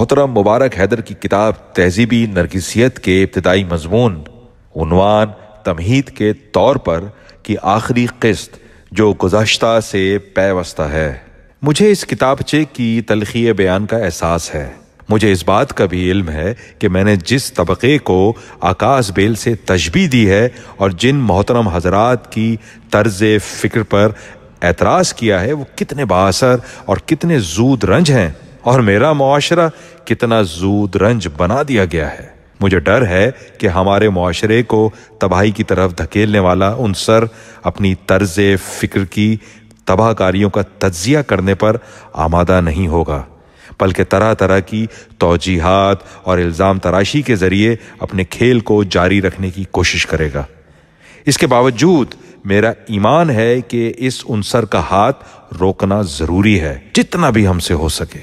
मोहतरम मुबारक हैदर की किताब तहजीबी नरगिसियत के इब्तदाई मजमून उनवान तमहीद के तौर पर की आखिरी किस्त जो गुजशत से पैवस्ता है मुझे इस किताबचे की तलखी बयान का एहसास है मुझे इस बात का भी इल्म है कि मैंने जिस तबके को आकाश बेल से तशबी दी है और जिन मोहतरम हजरात की तर्ज फ़िक्र पर एतराज़ किया है वो कितने बासर और कितने जूद रंज हैं और मेरा मुआशरा कितना जूद रंज बना दिया गया है मुझे डर है कि हमारे माशरे को तबाही की तरफ धकेलने वाला उन सर अपनी तर्ज फिक्र की तबाहकारियों का तजिया करने पर आमादा नहीं होगा बल्कि तरह तरह की तोजीहत और इल्ज़ाम तराशी के ज़रिए अपने खेल को जारी रखने की कोशिश करेगा इसके बावजूद मेरा ईमान है कि इस उनसर का हाथ रोकना ज़रूरी है जितना भी हमसे हो सके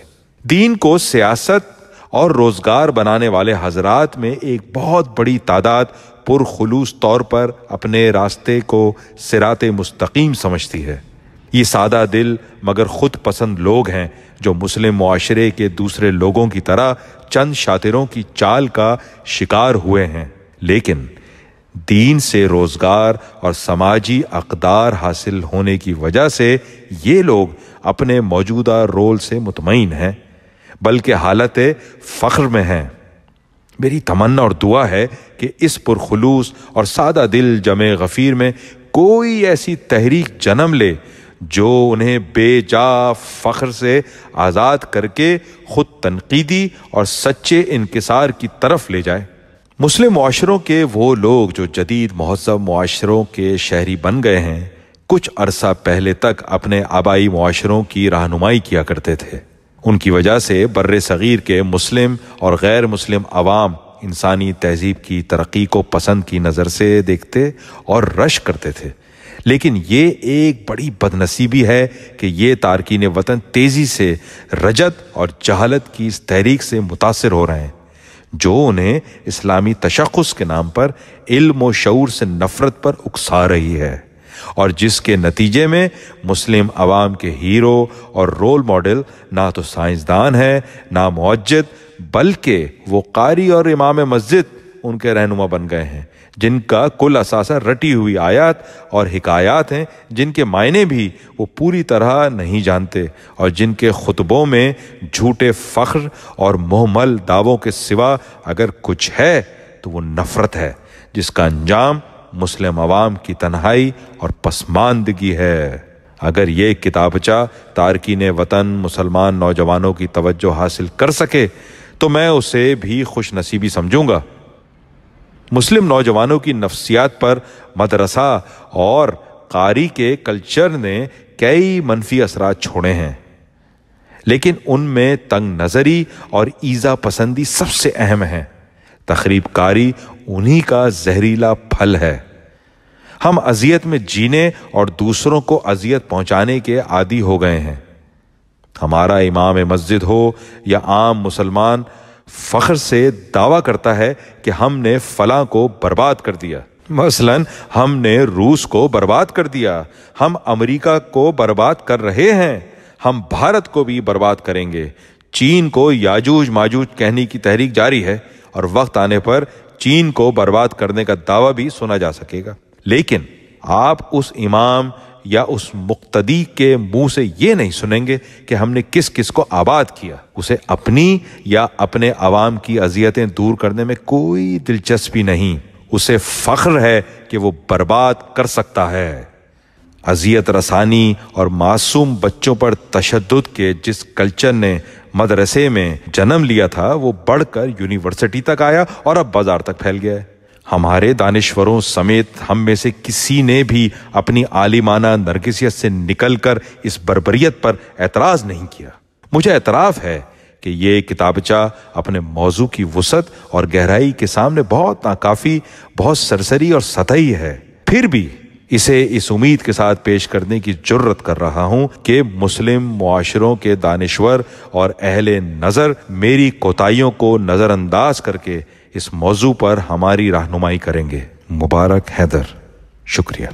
दीन को सियासत और रोज़गार बनाने वाले हजरात में एक बहुत बड़ी तादाद पुरखलूस तौर पर अपने रास्ते को सिरात मुस्तकीम समझती है ये सादा दिल मगर खुद पसंद लोग हैं जो मुस्लिम माशरे के दूसरे लोगों की तरह चंद शातिरों की चाल का शिकार हुए हैं लेकिन दीन से रोज़गार और समाजी अकदार हासिल होने की वजह से ये लोग अपने मौजूदा रोल से मुतमिन हैं बल्कि हालत फ़ख्र में हैं मेरी तमन्ना और दुआ है कि इस पुरखलूस और सादा दिल जमे गफ़ीर में कोई ऐसी तहरीक जन्म ले जो उन्हें बेजा फ़ख्र से आज़ाद करके ख़ुद तनकीदी और सच्चे इनकसार की तरफ ले जाए मुस्लिम माशरों के वो लोग जो जदीद महोत्सव माशरों के शहरी बन गए हैं कुछ अरसा पहले तक अपने आबाई माशरों की रहनुमाई किया करते थे उनकी वजह से बर सग़ीर के मुस्लिम और गैर मुस्लिम आवाम इंसानी तहजीब की तरक्की को पसंद की नज़र से देखते और रश करते थे लेकिन ये एक बड़ी बदनसीबी है कि ये तारकिन वतन तेज़ी से रजत और जहालत की इस तहरीक से मुतासर हो रहे हैं जो उन्हें इस्लामी तशखस के नाम पर इल्म व शूर से नफ़रत पर उकसा रही है और जिसके नतीजे में मुस्लिम आवाम के हीरो और रोल मॉडल ना तो साइंसदान है ना मुजद बल्कि वो कारी और इमाम मस्जिद उनके रहनुमा बन गए हैं जिनका कुल असासा रटी हुई आयात और हिकायात हैं जिनके मायने भी वो पूरी तरह नहीं जानते और जिनके खुतबों में झूठे फ़ख्र और मोहमल दावों के सिवा अगर कुछ है तो वो नफ़रत है जिसका अंजाम मुस्लिम अवाम की तनहाई और पसमानदगी है अगर ये किताबचा तारकिन वतन मुसलमान नौजवानों की तवज्जो हासिल कर सके तो मैं उसे भी खुश नसीबी समझूंगा मुस्लिम नौजवानों की नफ्सियात पर मदरसा और कारी के कल्चर ने कई मनफी असरा छोड़े हैं लेकिन उनमें तंग नज़री और ईज़ा पसंदी सबसे अहम है तकरीब कारी उन्हीं का जहरीला फल है हम अजियत में जीने और दूसरों को अजियत पहुंचाने के आदि हो गए हैं हमारा इमाम मस्जिद हो या आम मुसलमान फख्र से दावा करता है कि हमने फला को बर्बाद कर दिया मसलन हमने रूस को बर्बाद कर दिया हम अमेरिका को बर्बाद कर रहे हैं हम भारत को भी बर्बाद करेंगे चीन को याजूज माजूज कहने की तहरीक जारी है और वक्त आने पर चीन को बर्बाद करने का दावा भी सुना जा सकेगा लेकिन आप उस इमाम या उस मुक्तदी के मुंह से यह नहीं सुनेंगे कि हमने किस किस को आबाद किया उसे अपनी या अपने आवाम की अजियतें दूर करने में कोई दिलचस्पी नहीं उसे फख्र है कि वो बर्बाद कर सकता है अजियत रसानी और मासूम बच्चों पर तशद के जिस कल्चर ने मदरसे में जन्म लिया था वो बढ़कर यूनिवर्सिटी तक आया और अब बाजार तक फैल गया है हमारे दानश्वरों समेत हम में से किसी ने भी अपनी आलिमाना नरगिसियत से निकलकर इस बरबरीत पर एतराज नहीं किया मुझे एतराफ़ है कि ये किताबचा अपने मौजू की वसत और गहराई के सामने बहुत नाकाफ़ी बहुत सरसरी और सतही है फिर भी इसे इस उम्मीद के साथ पेश करने की जरूरत कर रहा हूं कि मुस्लिम मुआशरों के दानश्वर और अहले नज़र मेरी कोताहीियों को नज़रअंदाज करके इस मौजू पर हमारी रहनुमाई करेंगे मुबारक हैदर शुक्रिया